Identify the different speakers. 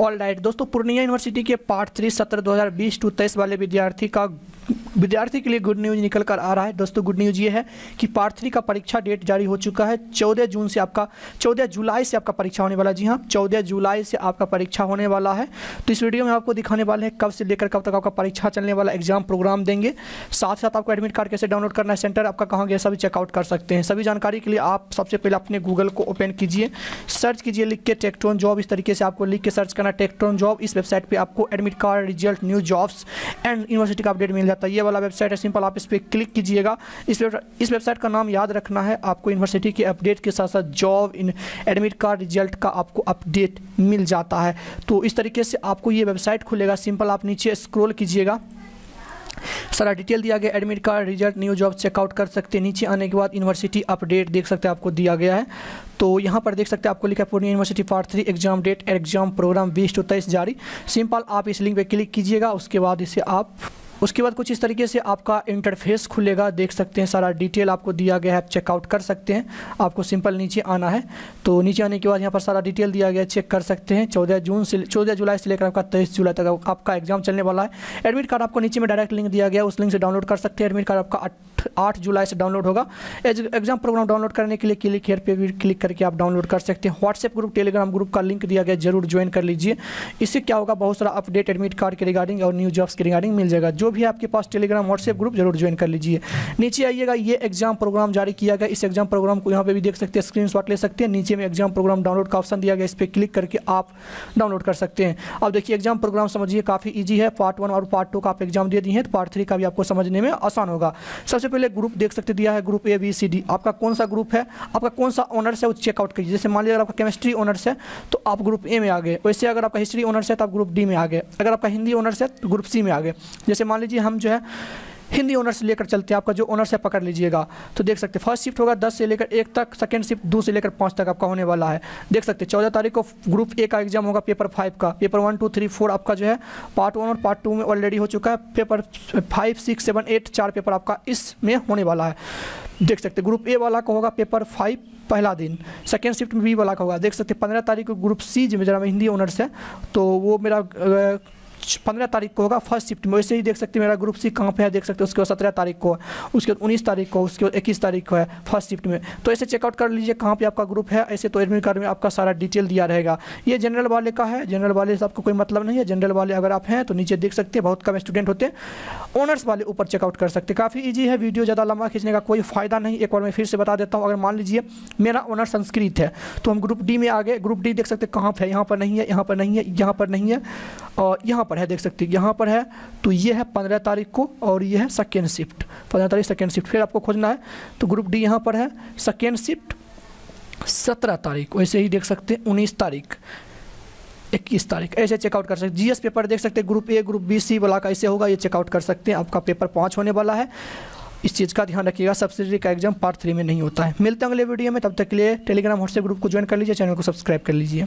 Speaker 1: all right दोस्तों Purnia university के part three सत्र 2020 टू तेईस वाले विद्यार्थी का विद्यार्थी के लिए गुड न्यूज निकल कर आ रहा है दोस्तों गुड न्यूज ये है कि पार्ट थ्री का परीक्षा डेट जारी हो चुका है चौदह जून से आपका चौदह जुलाई से आपका परीक्षा होने वाला जी हाँ चौदह जुलाई से आपका परीक्षा होने वाला है तो इस वीडियो में आपको दिखाने वाले हैं कब से लेकर कब तक आपका परीक्षा चलने वाला एग्जाम प्रोग्राम देंगे साथ साथ आपको एडमिट कार्ड कैसे डाउनलोड करना है सेंटर आपका कहाँ गया सभी चेकआउट कर सकते हैं सभी जानकारी के लिए आप सबसे पहले अपने गूगल को ओपन कीजिए सर्च कीजिए लिख के टेक्ट्रॉन जॉब इस तरीके से आपको लिख के सर्च करना टेक्ट्रॉन जॉब इस वेबसाइट पर आपको admit card result new jobs and university का अपडेट मिल जाता है जाता है ये वाला वेबसाइट है सिंपल आप इस पर क्लिक कीजिएगा इस इस वेबसाइट का नाम याद रखना है आपको यूनिवर्सिटी के अपडेट के साथ साथ job in admit card result का आपको अपडेट मिल जाता है तो इस तरीके से आपको ये वेबसाइट खुलेगा सिंपल आप नीचे स्क्रोल कीजिएगा सारा डिटेल दिया गया admit card result new job check out कर सकते हैं नीचे आने के बाद यूनिवर्सिटी अपडेट देख सकते हैं आपको दिया गया है तो यहाँ पर देख सकते हैं आपको लिखा है Purnia university part three exam date exam programme बीस टू तेईस जारी सिंपल आप इस लिंक पे क्लिक कीजिएगा उसके बाद इसे आप उसके बाद कुछ इस तरीके से आपका इंटरफेस खुलेगा देख सकते हैं सारा डिटेल आपको दिया गया है आप चेकआउट कर सकते हैं आपको सिंपल नीचे आना है तो नीचे आने के बाद यहाँ पर सारा डिटेल दिया गया है चेक कर सकते हैं चौदह जून से चौदह जुलाई से लेकर आपका तेईस जुलाई तक आपका एग्जाम चलने वाला है एडमिट कार्ड आपको नीचे में डायरेक्ट लिंक दिया गया उस लिंक से डाउनलोड कर सकते हैं एडमिट कार्ड आपका आठ आठ जुलाई से डाउनलोड होगा एग्जाम प्रोग्राम डाउनलोड करने के लिए क्लिक हेयर पे भी क्लिक करके आप डाउनलोड कर सकते हैं व्हाट्सएप ग्रुप टेलीग्राम ग्रुप का लिंक दिया गया जरूर ज्वाइन कर लीजिए इससे क्या होगा बहुत सारा अपडेट एडमिट कार्ड के रिगार्डिंग और न्यू जॉब्स के रिगार्डिंग मिल जाएगा जो भी आपके पास टेलीग्राम व्हाट्सएप ग्रुप जरूर ज्वाइन कर लीजिए नीचे आइएगा ये एग्जाम प्रोग्राम जारी किया गया इस एग्जाम प्रोग्राम को यहाँ पर भी देख सकते हैं स्क्रीन ले सकते हैं नीचे में एग्जाम प्रोग्राम डाउनलोड का ऑप्शन दिया गया इस पर क्लिक करके आप डाउनलोड कर सकते हैं अब देखिए एग्जाम प्रोग्राम समझिए काफ़ी ईजी है पार्ट वन और पार्ट टू का आप एग्जाम दे दिए हैं तो पार्ट थ्री का भी आपको समझने में आसान होगा सबसे पहले ग्रुप देख सकते दिया है group A B C D आपका कौन सा ग्रुप है आपका कौन सा ऑनर्स है वो चेकआउट करिए जैसे मान लीजिए अगर आपका केमिस्ट्री ऑनर्स है तो आप ग्रुप ए में आ गए वैसे अगर आपका हिस्ट्री ऑनर्स है तो आप ग्रुप डी में आ गए अगर आपका हिंदी ऑनर्स है तो ग्रुप सी में आ गए जैसे मान लीजिए हम जो है हिंदी ऑनर से लेकर चलते हैं आपका जो ऑनर से पकड़ लीजिएगा तो देख सकते फर्स्ट शिफ्ट होगा दस से लेकर एक तक सेकेंड शिफ्ट दो से लेकर पाँच तक आपका होने वाला है देख सकते चौदह तारीख को ग्रुप ए का एग्जाम होगा पेपर फाइव का paper one two three four आपका जो है पार्ट वन और पार्ट टू में ऑलरेडी हो चुका है paper five six seven eight चार पेपर आपका इसमें होने वाला है देख सकते ग्रुप ए वाला का होगा पेपर फाइव पहला दिन सेकेंड शिफ्ट में बी वाला का होगा देख सकते पंद्रह तारीख को ग्रुप सी जिम्मेदार हिंदी ऑनर्स है तो वो मेरा पंद्रह तारीख को होगा फर्स्ट शिफ्ट में वैसे ही देख सकते हैं मेरा ग्रुप सी कहाँ पे है देख सकते हैं उसके बाद सत्रह तारीख को उसके बाद उन्नीस तारीख को उसके बाद इक्कीस तारीख को है फर्स्ट शिफ्ट में तो ऐसे चेकआउट कर लीजिए कहाँ पे आपका ग्रुप है ऐसे तो एडमिट कार्ड में आपका सारा डिटेल दिया रहेगा ये जनरल वाले का है जनरल वाले से आपको कोई मतलब नहीं है जनरल वाले अगर आप हैं तो नीचे देख सकते हैं बहुत कम स्टूडेंट होते हैं ऑनर्स वाले ऊपर चेकआउट कर सकते काफ़ी ईजी है वीडियो ज़्यादा लंबा खींचने का कोई फ़ायदा नहीं एक बार मैं फिर से बता देता हूँ अगर मान लीजिए मेरा ऑनर संस्कृत है तो हम ग्रुप डी में आ गए ग्रुप डी देख सकते कहाँ पर है यहाँ पर नहीं है यहाँ पर नहीं है यहाँ पर नहीं है और यहाँ पर है देख सकते हैं यहाँ पर है तो ये है पंद्रह तारीख को और ये है सेकेंड शिफ्ट पंद्रह तारीख सेकेंड शिफ्ट फिर आपको खोजना है तो ग्रुप डी यहाँ पर है सेकेंड शिफ्ट सत्रह तारीख वैसे ही देख सकते हैं उन्नीस तारीख इक्कीस तारीख ऐसे चेकआउट कर सकते जीएस पेपर देख सकते हैं group A group B C वाला का ऐसे होगा ये चेकआउट कर सकते हैं आपका पेपर पाँच होने वाला है इस चीज़ का ध्यान रखिएगा सब्सिडी का एग्जाम पार्ट थ्री में नहीं होता है मिलते हैं अगले वीडियो में तब तक के लिए टेलीग्राम व्हाट्सएप ग्रुप को ज्वाइन कर लीजिए चैनल को सब्सक्राइब कर लीजिए